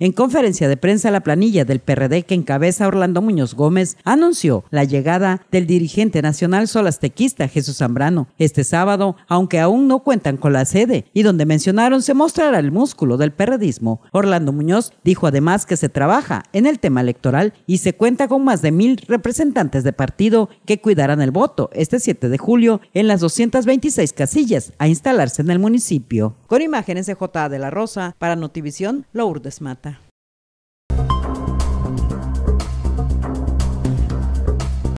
En conferencia de prensa, la planilla del PRD que encabeza Orlando Muñoz Gómez anunció la llegada del dirigente nacional solastequista Jesús Zambrano este sábado, aunque aún no cuentan con la sede y donde mencionaron se mostrará el músculo del perredismo. Orlando Muñoz dijo además que se trabaja en el tema electoral y se cuenta con más de mil representantes de partido que cuidarán el voto este 7 de julio en las 226 casillas a instalarse en el municipio. Con imágenes de J.A. de la Rosa, para Notivisión, Lourdes Mat.